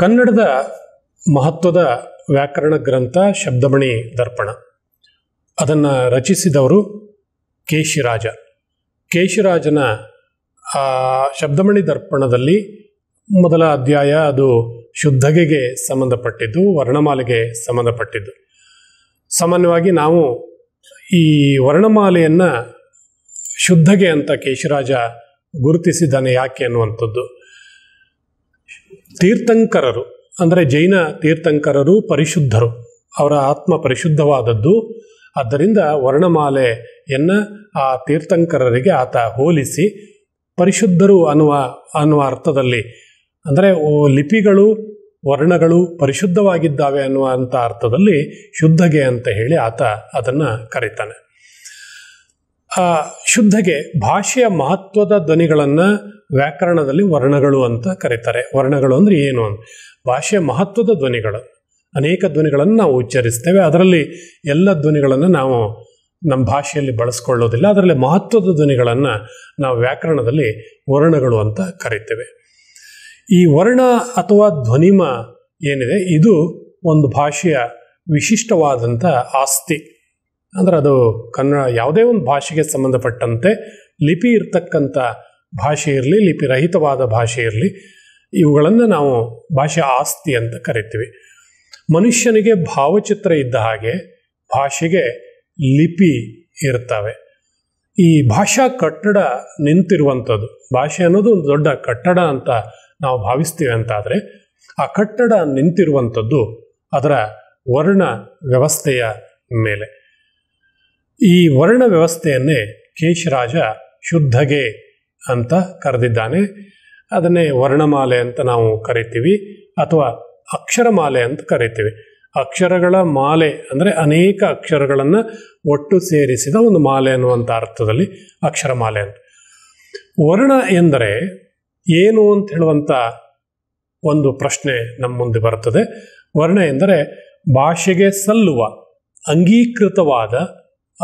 ಕನ್ನಡದ ಮಹತ್ವದ ವ್ಯಾಕರಣ ಗ್ರಂಥ ಶಬ್ದಮಣಿ ದರ್ಪಣ ಅದನ್ನು ರಚಿಸಿದವರು ಕೇಶಿರಾಜ ಕೇಶಿರಾಜನ ಶಬ್ದಮಣಿ ದರ್ಪಣದಲ್ಲಿ ಮೊದಲ ಅಧ್ಯಾಯ ಅದು ಶುದ್ಧಗೆಗೆ ಸಂಬಂಧಪಟ್ಟಿದ್ದು ವರ್ಣಮಾಲೆಗೆ ಸಂಬಂಧಪಟ್ಟಿದ್ದು ಸಾಮಾನ್ಯವಾಗಿ ನಾವು ಈ ವರ್ಣಮಾಲೆಯನ್ನು ಶುದ್ಧಗೆ ಅಂತ ಕೇಶಿರಾಜ ಗುರುತಿಸಿದ್ದಾನೆ ಯಾಕೆ ಅನ್ನುವಂಥದ್ದು ತೀರ್ಥಂಕರರು ಅಂದರೆ ಜೈನ ತೀರ್ಥಂಕರರು ಪರಿಶುದ್ಧರು ಅವರ ಆತ್ಮ ಪರಿಶುದ್ಧವಾದದ್ದು ಆದ್ದರಿಂದ ವರ್ಣಮಾಲೆಯನ್ನು ಆ ತೀರ್ಥಂಕರರಿಗೆ ಆತ ಹೋಲಿಸಿ ಪರಿಶುದ್ಧರು ಅನ್ನುವ ಅನ್ನುವ ಅರ್ಥದಲ್ಲಿ ಅಂದರೆ ಲಿಪಿಗಳು ವರ್ಣಗಳು ಪರಿಶುದ್ಧವಾಗಿದ್ದಾವೆ ಅನ್ನುವಂಥ ಅರ್ಥದಲ್ಲಿ ಶುದ್ಧಗೆ ಅಂತ ಹೇಳಿ ಆತ ಅದನ್ನು ಕರೀತಾನೆ ಆ ಶುದ್ಧಗೆ ಭಾಷೆಯ ಮಹತ್ವದ ಧ್ವನಿಗಳನ್ನು ವ್ಯಾಕರಣದಲ್ಲಿ ವರ್ಣಗಳು ಅಂತ ಕರೀತಾರೆ ವರ್ಣಗಳು ಅಂದರೆ ಏನು ಅಂತ ಭಾಷೆಯ ಮಹತ್ವದ ಧ್ವನಿಗಳು ಅನೇಕ ಧ್ವನಿಗಳನ್ನು ನಾವು ಉಚ್ಚರಿಸ್ತೇವೆ ಅದರಲ್ಲಿ ಎಲ್ಲ ಧ್ವನಿಗಳನ್ನು ನಾವು ನಮ್ಮ ಭಾಷೆಯಲ್ಲಿ ಬಳಸ್ಕೊಳ್ಳೋದಿಲ್ಲ ಅದರಲ್ಲಿ ಮಹತ್ವದ ಧ್ವನಿಗಳನ್ನು ನಾವು ವ್ಯಾಕರಣದಲ್ಲಿ ವರ್ಣಗಳು ಅಂತ ಕರಿತೇವೆ ಈ ವರ್ಣ ಅಥವಾ ಧ್ವನಿಮ ಏನಿದೆ ಇದು ಒಂದು ಭಾಷೆಯ ವಿಶಿಷ್ಟವಾದಂಥ ಆಸ್ತಿ ಅಂದರೆ ಅದು ಕನ್ನಡ ಯಾವುದೇ ಒಂದು ಭಾಷೆಗೆ ಸಂಬಂಧಪಟ್ಟಂತೆ ಲಿಪಿ ಇರ್ತಕ್ಕಂಥ ಭಾಷೆ ಇರಲಿ ಲಿಪಿ ರಹಿತವಾದ ಭಾಷೆ ಇರಲಿ ಇವುಗಳನ್ನು ನಾವು ಭಾಷೆ ಆಸ್ತಿ ಅಂತ ಕರಿತೀವಿ ಮನುಷ್ಯನಿಗೆ ಭಾವಚಿತ್ರ ಇದ್ದ ಹಾಗೆ ಭಾಷೆಗೆ ಲಿಪಿ ಇರ್ತವೆ ಈ ಭಾಷಾ ಕಟ್ಟಡ ನಿಂತಿರುವಂಥದ್ದು ಭಾಷೆ ಅನ್ನೋದು ಒಂದು ದೊಡ್ಡ ಕಟ್ಟಡ ಅಂತ ನಾವು ಭಾವಿಸ್ತೀವಿ ಅಂತಾದರೆ ಆ ಕಟ್ಟಡ ನಿಂತಿರುವಂಥದ್ದು ಅದರ ವರ್ಣ ವ್ಯವಸ್ಥೆಯ ಮೇಲೆ ಈ ವರ್ಣ ವ್ಯವಸ್ಥೆಯನ್ನೇ ಕೇಶರಾಜ ಶುದ್ಧಗೆ ಅಂತ ಕರೆದಿದ್ದಾನೆ ಅದನ್ನೇ ವರ್ಣಮಾಲೆ ಅಂತ ನಾವು ಕರಿತೀವಿ ಅಥವಾ ಅಕ್ಷರಮಾಲೆ ಅಂತ ಕರಿತೀವಿ ಅಕ್ಷರಗಳ ಮಾಲೆ ಅಂದರೆ ಅನೇಕ ಅಕ್ಷರಗಳನ್ನು ಒಟ್ಟು ಸೇರಿಸಿದ ಒಂದು ಮಾಲೆ ಅನ್ನುವಂಥ ಅರ್ಥದಲ್ಲಿ ಅಕ್ಷರಮಾಲೆ ಅಂತ ವರ್ಣ ಎಂದರೆ ಏನು ಅಂತ ಹೇಳುವಂಥ ಒಂದು ಪ್ರಶ್ನೆ ನಮ್ಮ ಮುಂದೆ ಬರುತ್ತದೆ ವರ್ಣ ಎಂದರೆ ಭಾಷೆಗೆ ಸಲ್ಲುವ ಅಂಗೀಕೃತವಾದ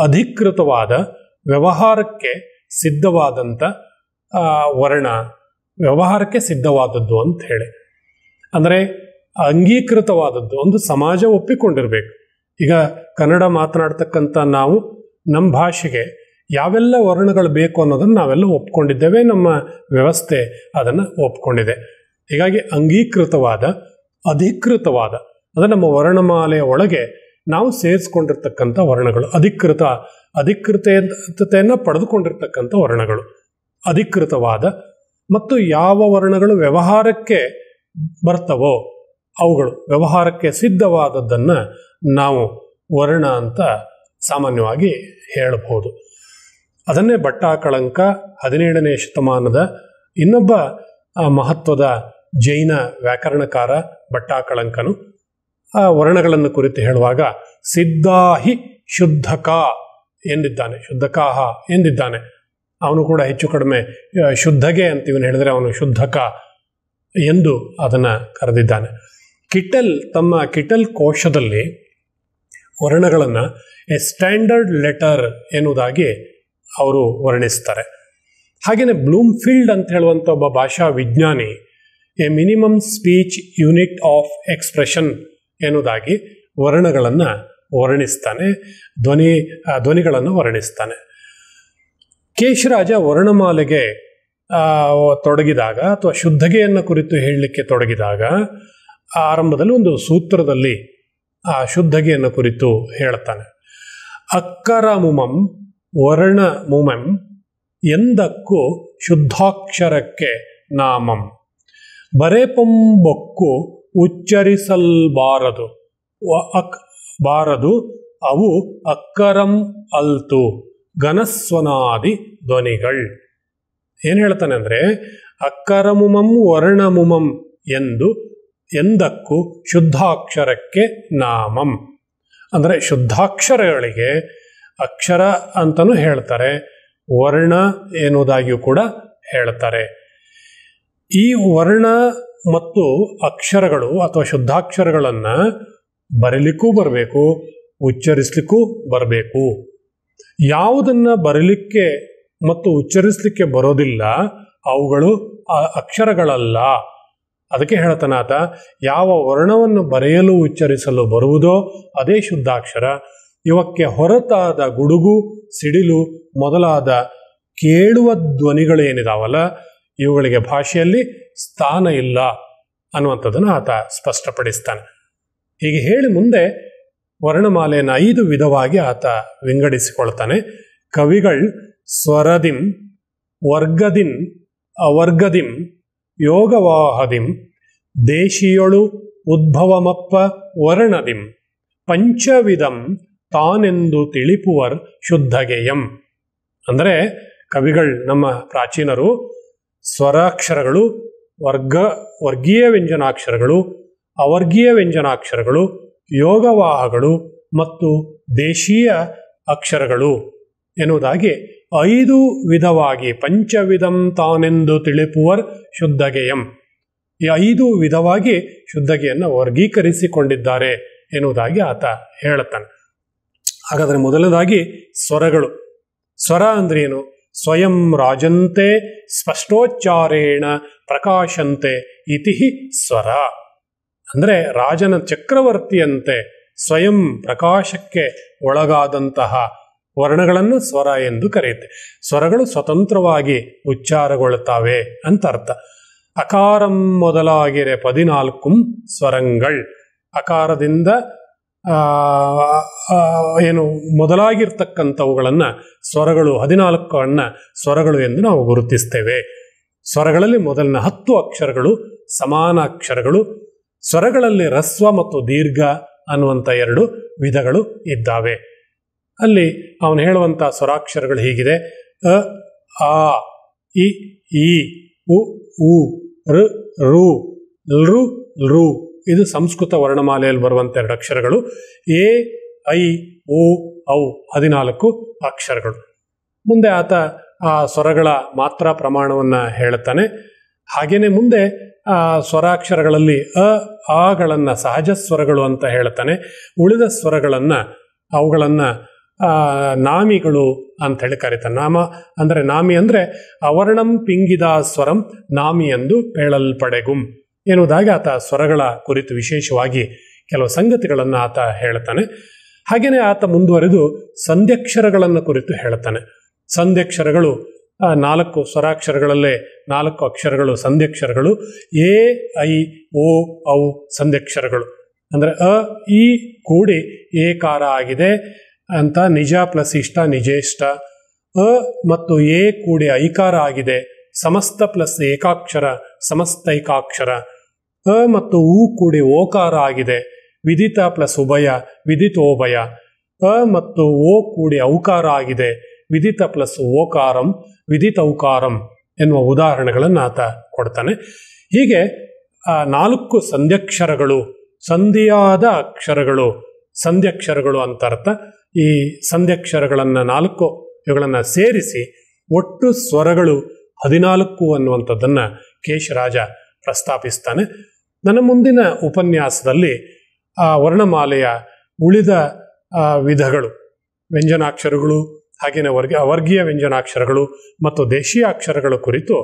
ಅಧಿಕೃತವಾದ ವ್ಯವಹಾರಕ್ಕೆ ಸಿದ್ಧವಾದಂಥ ವರ್ಣ ವ್ಯವಹಾರಕ್ಕೆ ಸಿದ್ಧವಾದದ್ದು ಅಂತ ಹೇಳಿ ಅಂದರೆ ಅಂಗೀಕೃತವಾದದ್ದು ಒಂದು ಸಮಾಜ ಒಪ್ಪಿಕೊಂಡಿರಬೇಕು ಈಗ ಕನ್ನಡ ಮಾತನಾಡ್ತಕ್ಕಂಥ ನಾವು ನಮ್ಮ ಭಾಷೆಗೆ ಯಾವೆಲ್ಲ ವರ್ಣಗಳು ಬೇಕು ಅನ್ನೋದನ್ನು ನಾವೆಲ್ಲ ಒಪ್ಕೊಂಡಿದ್ದೇವೆ ನಮ್ಮ ವ್ಯವಸ್ಥೆ ಅದನ್ನು ಒಪ್ಕೊಂಡಿದೆ ಹೀಗಾಗಿ ಅಂಗೀಕೃತವಾದ ಅಧಿಕೃತವಾದ ಅಂದರೆ ನಮ್ಮ ವರ್ಣಮಾಲೆಯ ಒಳಗೆ ನಾವು ಸೇರಿಸ್ಕೊಂಡಿರ್ತಕ್ಕಂಥ ವರ್ಣಗಳು ಅಧಿಕೃತ ಅಧಿಕೃತತೆಯನ್ನು ಪಡೆದುಕೊಂಡಿರ್ತಕ್ಕಂಥ ವರ್ಣಗಳು ಅಧಿಕೃತವಾದ ಮತ್ತು ಯಾವ ವರ್ಣಗಳು ವ್ಯವಹಾರಕ್ಕೆ ಬರ್ತವೋ ಅವುಗಳು ವ್ಯವಹಾರಕ್ಕೆ ಸಿದ್ಧವಾದದ್ದನ್ನು ನಾವು ವರ್ಣ ಅಂತ ಸಾಮಾನ್ಯವಾಗಿ ಹೇಳಬಹುದು ಅದನ್ನೇ ಭಟ್ಟಾಕಳಂಕ ಹದಿನೇಳನೇ ಶತಮಾನದ ಇನ್ನೊಬ್ಬ ಮಹತ್ವದ ಜೈನ ವ್ಯಾಕರಣಕಾರ ಭಟ್ಟಾಕಳಂಕನು ಆ ವರ್ಣಗಳನ್ನು ಕುರಿತು ಹೇಳುವಾಗ ಸಿದ್ಧಾಹಿ ಶುದ್ಧಕ ಎಂದಿದ್ದಾನೆ ಶುದ್ಧಕಾಹ ಎಂದಿದ್ದಾನೆ ಅವನು ಕೂಡ ಹೆಚ್ಚು ಕಡಿಮೆ ಶುದ್ಧಗೆ ಅಂತ ಇವನು ಹೇಳಿದರೆ ಅವನು ಶುದ್ಧಕ ಎಂದು ಅದನ್ನು ಕರೆದಿದ್ದಾನೆ ಕಿಟಲ್ ತಮ್ಮ ಕಿಟಲ್ ಕೋಶದಲ್ಲಿ ವರ್ಣಗಳನ್ನು ಎ ಸ್ಟ್ಯಾಂಡರ್ಡ್ ಲೆಟರ್ ಎನ್ನುವುದಾಗಿ ಅವರು ವರ್ಣಿಸ್ತಾರೆ ಹಾಗೆಯೇ ಬ್ಲೂಮ್ಫೀಲ್ಡ್ ಅಂತ ಹೇಳುವಂಥ ಒಬ್ಬ ಭಾಷಾ ವಿಜ್ಞಾನಿ a minimum speech unit of expression ಎನ್ನುವುದಾಗಿ ವರ್ಣಗಳನ್ನು ವರ್ಣಿಸ್ತಾನೆ ಧ್ವನಿ ಧ್ವನಿಗಳನ್ನು ವರ್ಣಿಸ್ತಾನೆ ಕೇಶರಾಜ ವರ್ಣಮಾಲೆಗೆ ತೊಡಗಿದಾಗ ಅಥವಾ ಶುದ್ಧಗೆಯನ್ನು ಕುರಿತು ಹೇಳಲಿಕ್ಕೆ ತೊಡಗಿದಾಗ ಆರಂಭದಲ್ಲಿ ಒಂದು ಸೂತ್ರದಲ್ಲಿ ಆ ಶುದ್ಧಗೆಯನ್ನು ಕುರಿತು ಹೇಳ್ತಾನೆ ಅಕ್ಕರ ಮುಮಂ ವರ್ಣ ಮುಮಂ ಎಂದಕ್ಕೂ ಶುದ್ಧಾಕ್ಷರಕ್ಕೆ ನಾಮಂ ಬರೆಪೊಂಬೊಕ್ಕು ಉಚ್ಚರಿಸಲ್ಬಾರದು ಅಕ್ ಬಾರದು ಅವು ಅಕ್ಕರಂ ಅಲ್ತು ಘನಸ್ವನಾದಿ ಧ್ವನಿಗಳ್ ಏನು ಹೇಳ್ತಾನೆ ಅಂದರೆ ಅಕ್ಕರಮುಮಂ ವರ್ಣಮುಮಂ ಎಂದು ಎಂದಕ್ಕೂ ಶುದ್ಧಾಕ್ಷರಕ್ಕೆ ನಾಮಂ ಅಂದರೆ ಶುದ್ಧಾಕ್ಷರಗಳಿಗೆ ಅಕ್ಷರ ಅಂತಲೂ ಹೇಳ್ತಾರೆ ವರ್ಣ ಎನ್ನುವುದಾಗಿಯೂ ಕೂಡ ಹೇಳ್ತಾರೆ ಈ ವರ್ಣ ಮತ್ತು ಅಕ್ಷರಗಳು ಅಥವಾ ಶುದ್ಧಾಕ್ಷರಗಳನ್ನು ಬರೀಲಿಕ್ಕೂ ಬರಬೇಕು ಉಚ್ಚರಿಸ್ಲಿಕ್ಕೂ ಬರಬೇಕು ಯಾವುದನ್ನು ಬರೀಲಿಕ್ಕೆ ಮತ್ತು ಉಚ್ಚರಿಸಲಿಕ್ಕೆ ಬರೋದಿಲ್ಲ ಅವುಗಳು ಅಕ್ಷರಗಳಲ್ಲ ಅದಕ್ಕೆ ಹೇಳತನಾತ ಯಾವ ವರ್ಣವನ್ನು ಬರೆಯಲು ಉಚ್ಚರಿಸಲು ಬರುವುದೋ ಅದೇ ಶುದ್ಧಾಕ್ಷರ ಇವಕ್ಕೆ ಹೊರತಾದ ಗುಡುಗು ಸಿಡಿಲು ಮೊದಲಾದ ಕೇಳುವ ಧ್ವನಿಗಳೇನಿದಾವಲ್ಲ ಇವುಗಳಿಗೆ ಭಾಷೆಯಲ್ಲಿ ಸ್ಥಾನ ಇಲ್ಲ ಅನ್ನುವಂಥದ್ದನ್ನು ಆತ ಸ್ಪಷ್ಟಪಡಿಸ್ತಾನೆ ಹೀಗೆ ಹೇಳಿ ಮುಂದೆ ವರ್ಣಮಾಲೆಯನ್ನು ಐದು ವಿಧವಾಗಿ ಆತ ವಿಂಗಡಿಸಿಕೊಳ್ತಾನೆ ಕವಿಗಳು ಸ್ವರದಿಂ ವರ್ಗದಿಂ ಅವರ್ಗದಿಂ ಯೋಗವಾಹದಿಂ ದೇಶಿಯೊಳು ಉದ್ಭವಮಪ್ಪ ವರ್ಣದಿಂ ಪಂಚವಿಧಂ ತಾನೆಂದು ತಿಳಿಪುವರ್ ಶುದ್ಧಗೆಯಂ ಅಂದರೆ ಕವಿಗಳು ನಮ್ಮ ಪ್ರಾಚೀನರು ಸ್ವರಾಕ್ಷರಗಳು ವರ್ಗ ವರ್ಗೀಯ ವ್ಯಂಜನಾಕ್ಷರಗಳು ಅವರ್ಗೀಯ ವ್ಯಂಜನಾಕ್ಷರಗಳು ಯೋಗವಾಹಗಳು ಮತ್ತು ದೇಶೀಯ ಅಕ್ಷರಗಳು ಎನ್ನುವುದಾಗಿ ಐದು ವಿಧವಾಗಿ ಪಂಚವಿಧಂ ತಾನೆಂದು ತಿಳಿಪುವರ್ ಶುದ್ಧಗೆಯಂ ಈ ಐದು ವಿಧವಾಗಿ ಶುದ್ಧಗೆಯನ್ನು ವರ್ಗೀಕರಿಸಿಕೊಂಡಿದ್ದಾರೆ ಎನ್ನುವುದಾಗಿ ಆತ ಹೇಳುತ್ತಾನೆ ಹಾಗಾದರೆ ಮೊದಲನೇದಾಗಿ ಸ್ವರಗಳು ಸ್ವರ ಅಂದ್ರೇನು ಸ್ವಯಂ ರಾಜಂತೆ ಸ್ಪಷ್ಟೋಚ್ಚಾರೇಣ ಪ್ರಕಾಶಂತೆ ಇತಿ ಸ್ವರ ಅಂದರೆ ರಾಜನ ಚಕ್ರವರ್ತಿಯಂತೆ ಸ್ವಯಂ ಪ್ರಕಾಶಕ್ಕೆ ಒಳಗಾದಂತಹ ವರ್ಣಗಳನ್ನು ಸ್ವರ ಎಂದು ಕರೆಯುತ್ತೆ ಸ್ವರಗಳು ಸ್ವತಂತ್ರವಾಗಿ ಉಚ್ಚಾರಗೊಳ್ಳುತ್ತವೆ ಅಂತ ಅರ್ಥ ಅಕಾರಂ ಮೊದಲಾಗಿರೆ ಪದಿನಾಲ್ಕು ಸ್ವರಂಗಳ್ ಅಕಾರದಿಂದ ಏನು ಮೊದಲಾಗಿರ್ತಕ್ಕಂಥವುಗಳನ್ನು ಸ್ವರಗಳು ಹದಿನಾಲ್ಕು ಅಣ್ಣ ಸ್ವರಗಳು ಎಂದು ನಾವು ಗುರುತಿಸ್ತೇವೆ ಸ್ವರಗಳಲ್ಲಿ ಮೊದಲಿನ ಹತ್ತು ಅಕ್ಷರಗಳು ಸಮಾನ ಅಕ್ಷರಗಳು ಸ್ವರಗಳಲ್ಲಿ ರಸ್ವ ಮತ್ತು ದೀರ್ಘ ಅನ್ನುವಂಥ ಎರಡು ವಿಧಗಳು ಇದ್ದಾವೆ ಅಲ್ಲಿ ಅವನು ಹೇಳುವಂಥ ಸ್ವರಾಕ್ಷರಗಳು ಹೀಗಿದೆ ಅ ಆ ಇ ಈ ಉ ರು ರು ಇದು ಸಂಸ್ಕೃತ ವರ್ಣಮಾಲೆಯಲ್ಲಿ ಬರುವಂಥ ಎರಡು ಅಕ್ಷರಗಳು ಎ ಐ ಓ ಔ ಹದಿನಾಲ್ಕು ಅಕ್ಷರಗಳು ಮುಂದೆ ಆತ ಆ ಸ್ವರಗಳ ಮಾತ್ರ ಪ್ರಮಾಣವನ್ನು ಹೇಳುತ್ತಾನೆ ಹಾಗೇನೆ ಮುಂದೆ ಆ ಸ್ವರಾಕ್ಷರಗಳಲ್ಲಿ ಅ ಆಗಳನ್ನು ಸಹಜ ಸ್ವರಗಳು ಅಂತ ಹೇಳ್ತಾನೆ ಉಳಿದ ಸ್ವರಗಳನ್ನು ಅವುಗಳನ್ನು ನಾಮಿಗಳು ಅಂತ ಹೇಳಿ ಕರೀತಾರೆ ನಾಮ ಅಂದರೆ ನಾಮಿ ಅಂದರೆ ಅವರ್ಣಂ ಪಿಂಗಿದ ಸ್ವರಂ ನಾಮಿ ಎಂದು ಹೇಳಲ್ಪಡೆಗುಂ ಎನ್ನುವುದಾಗಿ ಆತ ಸ್ವರಗಳ ಕುರಿತು ವಿಶೇಷವಾಗಿ ಕೆಲವು ಸಂಗತಿಗಳನ್ನು ಆತ ಹೇಳ್ತಾನೆ ಹಾಗೆಯೇ ಆತ ಮುಂದುವರೆದು ಸಂಧ್ಯಕ್ಷರಗಳನ್ನು ಕುರಿತು ಹೇಳ್ತಾನೆ ಸಂಧ್ಯಕ್ಷರಗಳು ನಾಲ್ಕು ಸ್ವರಾಕ್ಷರಗಳಲ್ಲೇ ನಾಲ್ಕು ಅಕ್ಷರಗಳು ಸಂಧ್ಯಕ್ಷರಗಳು ಎ ಐ ಓ ಔ ಸಂಧ್ಯಕ್ಷರಗಳು ಅಂದ್ರೆ ಅ ಈ ಕೂಡಿ ಏಕಾರ ಆಗಿದೆ ಅಂತ ನಿಜ ಪ್ಲಸ್ ಇಷ್ಟ ನಿಜೇಷ್ಟ ಅ ಮತ್ತು ಎ ಕೂಡಿ ಐಕಾರ ಆಗಿದೆ ಸಮಸ್ತ ಪ್ಲಸ್ ಏಕಾಕ್ಷರ ಸಮಸ್ತ ಏಕಾಕ್ಷರ ಅ ಮತ್ತು ಉ ಕೂಡಿ ಓಕಾರ ಆಗಿದೆ ವಿದಿತ ಪ್ಲಸ್ ಉಭಯ ವಿದಿತ್ ಓಭಯ ಅ ಮತ್ತು ಓ ಕೂಡಿ ಔಕಾರ ಆಗಿದೆ ವಿದಿತ ಪ್ಲಸ್ ಓಕಾರಂ ವಿದಿತ್ ಔಕಾರಂ ಎನ್ನುವ ಉದಾಹರಣೆಗಳನ್ನು ಆತ ಕೊಡ್ತಾನೆ ಹೀಗೆ ಆ ನಾಲ್ಕು ಸಂಧ್ಯಕ್ಷರಗಳು ಸಂಧಿಯಾದ ಅಕ್ಷರಗಳು ಸಂಧ್ಯಕ್ಷರಗಳು ಅಂತ ಅರ್ಥ ಈ ಸಂಧ್ಯಕ್ಷರಗಳನ್ನು ನಾಲ್ಕು ಇವುಗಳನ್ನು ಸೇರಿಸಿ ಒಟ್ಟು ಸ್ವರಗಳು ಹದಿನಾಲ್ಕು ಅನ್ನುವಂಥದ್ದನ್ನು ಕೇಶರಾಜ ಪ್ರಸ್ತಾಪಿಸ್ತಾನೆ ನನ್ನ ಮುಂದಿನ ಉಪನ್ಯಾಸದಲ್ಲಿ ಆ ವರ್ಣಮಾಲೆಯ ಉಳಿದ ವಿಧಗಳು ವ್ಯಂಜನಾಕ್ಷರಗಳು ಹಾಗೆಯೇ ವರ್ಗ ವರ್ಗೀಯ ವ್ಯಂಜನಾಕ್ಷರಗಳು ಮತ್ತು ದೇಶೀಯ ಅಕ್ಷರಗಳ ಕುರಿತು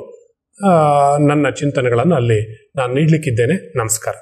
ನನ್ನ ಚಿಂತನೆಗಳನ್ನು ಅಲ್ಲಿ ನಾನು ನೀಡಲಿಕ್ಕಿದ್ದೇನೆ ನಮಸ್ಕಾರ